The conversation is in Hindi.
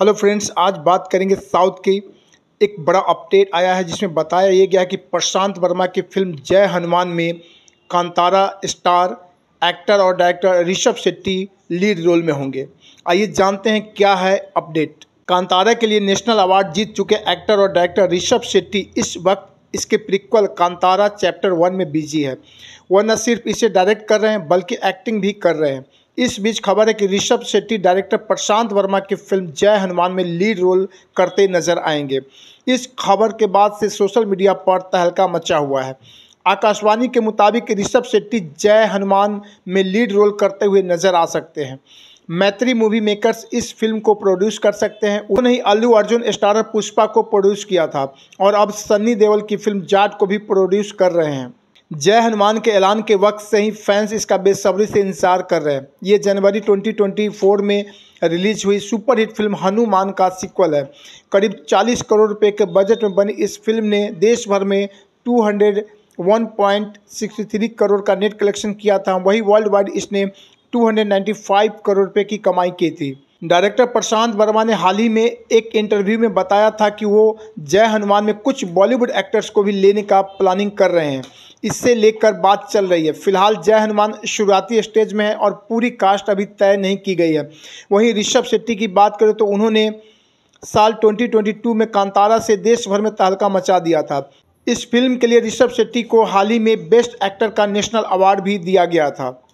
हेलो फ्रेंड्स आज बात करेंगे साउथ की एक बड़ा अपडेट आया है जिसमें बताया ये गया कि प्रशांत वर्मा की फिल्म जय हनुमान में कांतारा स्टार एक्टर और director Rishab Shetty lead role में होंगे आइए जानते हैं क्या है अपडेट कांतारा के लिए नेशनल अवार्ड जीत चुके एक्टर और डायरेक्टर ऋषभ शेट्टी इस वक्त इसके प्रिक्वल कांतारा चैप्टर वन में बिजी है वह न सिर्फ इसे डायरेक्ट कर रहे हैं बल्कि एक्टिंग भी कर रहे हैं इस बीच खबर है कि ऋषभ शेट्टी डायरेक्टर प्रशांत वर्मा की फिल्म जय हनुमान में लीड रोल करते नजर आएंगे इस खबर के बाद से सोशल मीडिया पर तहलका मचा हुआ है आकाशवाणी के मुताबिक ऋषभ शेट्टी जय हनुमान में लीड रोल करते हुए नजर आ सकते हैं मैत्री मूवी मेकर्स इस फिल्म को प्रोड्यूस कर सकते हैं उन्होंने ही अल्लू अर्जुन स्टारर पुष्पा को प्रोड्यूस किया था और अब सन्नी देवल की फिल्म जाट को भी प्रोड्यूस कर रहे हैं जय हनुमान के ऐलान के वक्त से ही फैंस इसका बेसब्री से इंतजार कर रहे हैं ये जनवरी 2024 में रिलीज हुई सुपरहिट फिल्म हनुमान का सीक्वल है करीब 40 करोड़ रुपए के बजट में बनी इस फिल्म ने देश भर में 201.63 करोड़ का नेट कलेक्शन किया था वहीं वर्ल्ड वाइड इसने 295 करोड़ रुपये की कमाई की थी डायरेक्टर प्रशांत वर्मा ने हाल ही में एक इंटरव्यू में बताया था कि वो जय हनुमान में कुछ बॉलीवुड एक्टर्स को भी लेने का प्लानिंग कर रहे हैं इससे लेकर बात चल रही है फिलहाल जय हनुमान शुरुआती स्टेज में है और पूरी कास्ट अभी तय नहीं की गई है वहीं ऋषभ शेट्टी की बात करें तो उन्होंने साल 2022 में कांतारा से देश भर में तहलका मचा दिया था इस फिल्म के लिए ऋषभ शेट्टी को हाल ही में बेस्ट एक्टर का नेशनल अवार्ड भी दिया गया था